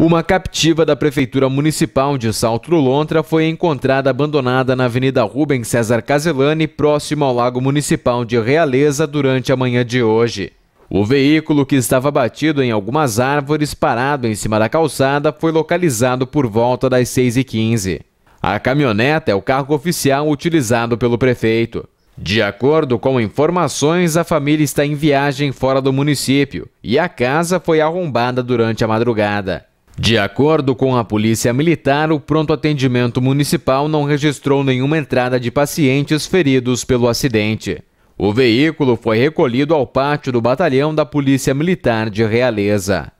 Uma captiva da Prefeitura Municipal de Salto do Lontra foi encontrada abandonada na Avenida Rubem César Caselani, próximo ao Lago Municipal de Realeza, durante a manhã de hoje. O veículo, que estava batido em algumas árvores, parado em cima da calçada, foi localizado por volta das 6h15. A caminhoneta é o carro oficial utilizado pelo prefeito. De acordo com informações, a família está em viagem fora do município e a casa foi arrombada durante a madrugada. De acordo com a Polícia Militar, o pronto atendimento municipal não registrou nenhuma entrada de pacientes feridos pelo acidente. O veículo foi recolhido ao pátio do batalhão da Polícia Militar de Realeza.